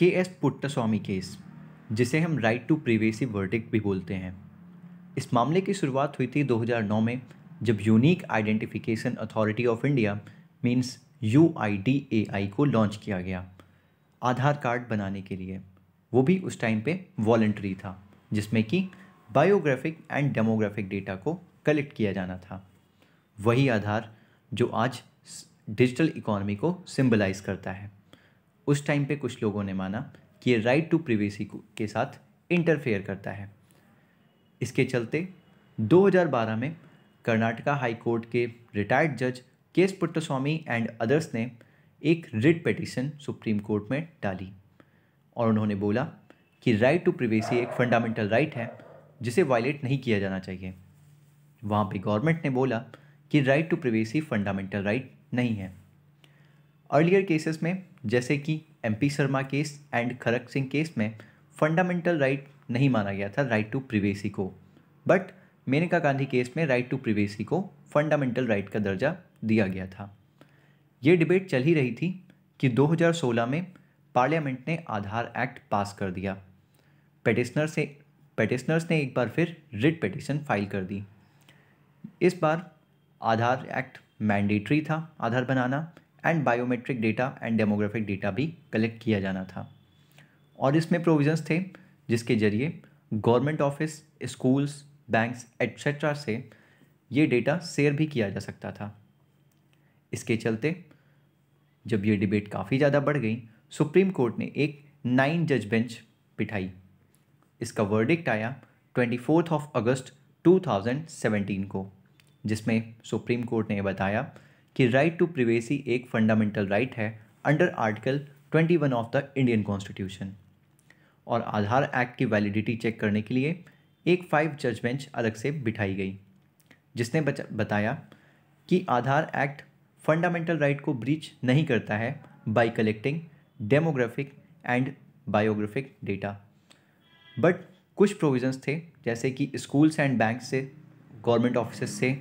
के S Puttaswamy case जिसे हम राइट टू प्रिवेसी वर्डिक्ट भी बोलते हैं इस मामले की शुरुआत हुई थी 2009 में जब unique identification authority of India means यू को लॉन्च किया गया आधार कार्ड बनाने के लिए वो भी उस टाइम पे वॉल्ट्री था जिसमें कि बायोग्राफिक एंड डेमोग्राफिक डेटा को कलेक्ट किया जाना था वही आधार जो आज डिजिटल इकोनॉमी को सिंबलाइज करता है उस टाइम पे कुछ लोगों ने माना कि ये राइट टू प्रिवेसी के साथ इंटरफेयर करता है इसके चलते 2012 में कर्नाटका हाई कोर्ट के रिटायर्ड जज K S Puttaswamy and others ने एक रिट पटिशन सुप्रीम कोर्ट में डाली और उन्होंने बोला कि राइट टू प्रिवेसी एक फंडामेंटल राइट है जिसे वायलेट नहीं किया जाना चाहिए वहाँ पे गवर्नमेंट ने बोला कि right to privacy fundamental right नहीं है अर्लियर केसेस में जैसे कि MP Sharma case and Kharak Singh case में फंडामेंटल राइट right नहीं माना गया था राइट टू प्रिवेसी को बट मेनका गांधी केस में राइट टू प्रिवेसी को फंडामेंटल राइट right का दर्जा दिया गया था ये डिबेट चल ही रही थी कि 2016 में पार्लियामेंट ने आधार एक्ट पास कर दिया पेटिशनर से पेटिशनर्स ने एक बार फिर रिट पटिशन फाइल कर दी इस बार आधार एक्ट मैंडेटरी था आधार बनाना and biometric data and demographic data भी कलेक्ट किया जाना था और इसमें प्रोविजंस थे जिसके जरिए government office schools banks etcetera से ये डेटा शेयर भी किया जा सकता था इसके चलते जब ये डिबेट काफ़ी ज़्यादा बढ़ गई सुप्रीम कोर्ट ने एक नाइन जज बेंच बिठाई इसका वर्डिक्ट आया twenty fourth of August two thousand seventeen को जिसमें सुप्रीम कोर्ट ने बताया कि राइट टू प्रिवेसी एक फंडामेंटल राइट right है under article 21 of the Indian constitution और आधार एक्ट की वैलिडिटी चेक करने के लिए एक फाइव जज बेंच अलग से बिठाई गई जिसने बताया कि आधार एक्ट फंडामेंटल राइट को ब्रीच नहीं करता है by collecting demographic and biographic data but कुछ प्रोविजंस थे जैसे कि स्कूल्स एंड बैंक से गवर्नमेंट ऑफिस से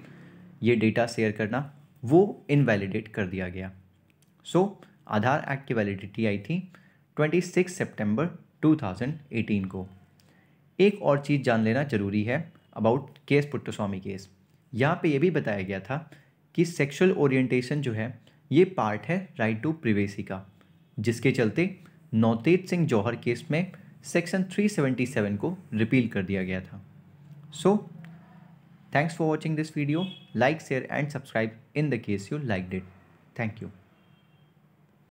ये डेटा शेयर करना वो इनवैलिडेट कर दिया गया सो so, आधार एक्ट की वैलिडिटी आई थी 26 सितंबर 2018 को एक और चीज़ जान लेना जरूरी है अबाउट केस पुट्टोस्वामी केस यहाँ पे ये भी बताया गया था कि सेक्सुअल ओरिएंटेशन जो है ये पार्ट है राइट टू प्रिवेसी का जिसके चलते नौतेज सिंह जौहर केस में सेक्शन 377 को रिपील कर दिया गया था सो so, Thanks for watching this video. Like, share and subscribe in the case you liked it. Thank you.